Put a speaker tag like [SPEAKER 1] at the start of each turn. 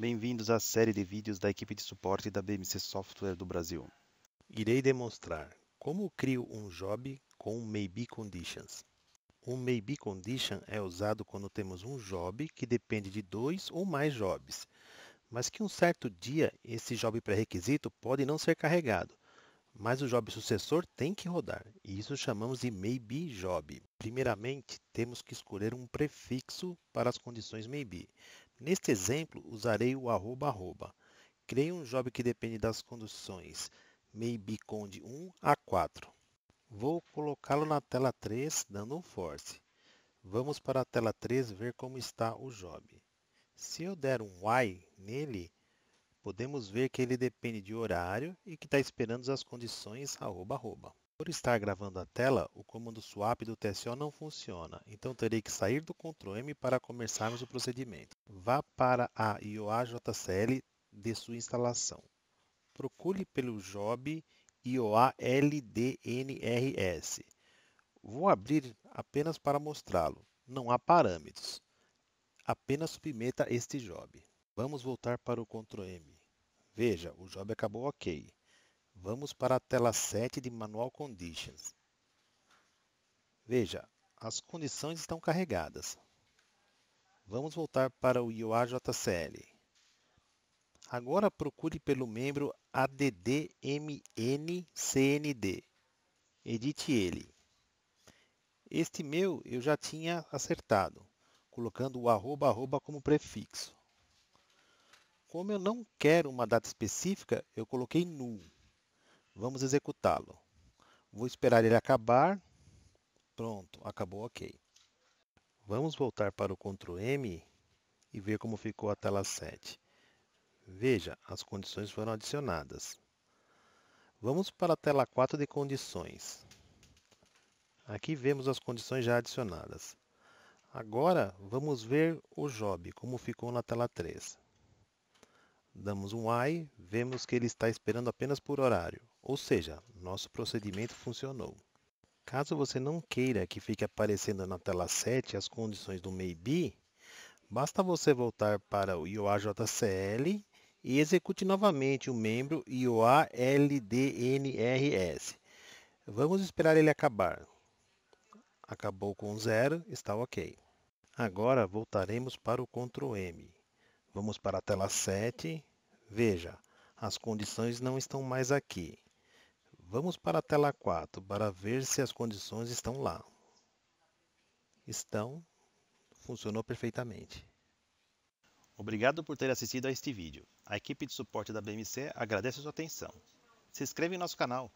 [SPEAKER 1] Bem-vindos à série de vídeos da equipe de suporte da BMC Software do Brasil. Irei demonstrar como crio um job com maybe conditions. Um maybe condition é usado quando temos um job que depende de dois ou mais jobs, mas que um certo dia esse job pré-requisito pode não ser carregado, mas o job sucessor tem que rodar, e isso chamamos de maybe job. Primeiramente, temos que escolher um prefixo para as condições maybe. Neste exemplo, usarei o arroba arroba. Criei um job que depende das condições maybe_cond 1 a 4. Vou colocá-lo na tela 3, dando um force. Vamos para a tela 3 ver como está o job. Se eu der um Y nele, podemos ver que ele depende de horário e que está esperando as condições arroba, arroba. Por estar gravando a tela, o comando swap do TSO não funciona, então terei que sair do Ctrl-M para começarmos o procedimento. Vá para a IOAJCL de sua instalação. Procure pelo job IOALDNRS. Vou abrir apenas para mostrá-lo. Não há parâmetros. Apenas submeta este job. Vamos voltar para o Ctrl-M. Veja, o job acabou ok. Vamos para a tela 7 de Manual Conditions. Veja, as condições estão carregadas. Vamos voltar para o IOAJCL. Agora procure pelo membro ADDMNCND. Edite ele. Este meu eu já tinha acertado, colocando o arroba arroba como prefixo. Como eu não quero uma data específica, eu coloquei null. Vamos executá-lo. Vou esperar ele acabar. Pronto, acabou ok. Vamos voltar para o Ctrl M e ver como ficou a tela 7. Veja, as condições foram adicionadas. Vamos para a tela 4 de condições. Aqui vemos as condições já adicionadas. Agora, vamos ver o job, como ficou na tela 3 damos um I vemos que ele está esperando apenas por horário, ou seja, nosso procedimento funcionou. Caso você não queira que fique aparecendo na tela 7 as condições do maybe, basta você voltar para o IOAJCL e execute novamente o membro IOALDNRS. Vamos esperar ele acabar. Acabou com 0, está ok. Agora voltaremos para o Ctrl M. Vamos para a tela 7 Veja, as condições não estão mais aqui. Vamos para a tela 4 para ver se as condições estão lá. Estão. Funcionou perfeitamente. Obrigado por ter assistido a este vídeo. A equipe de suporte da BMC agradece a sua atenção. Se inscreve em nosso canal.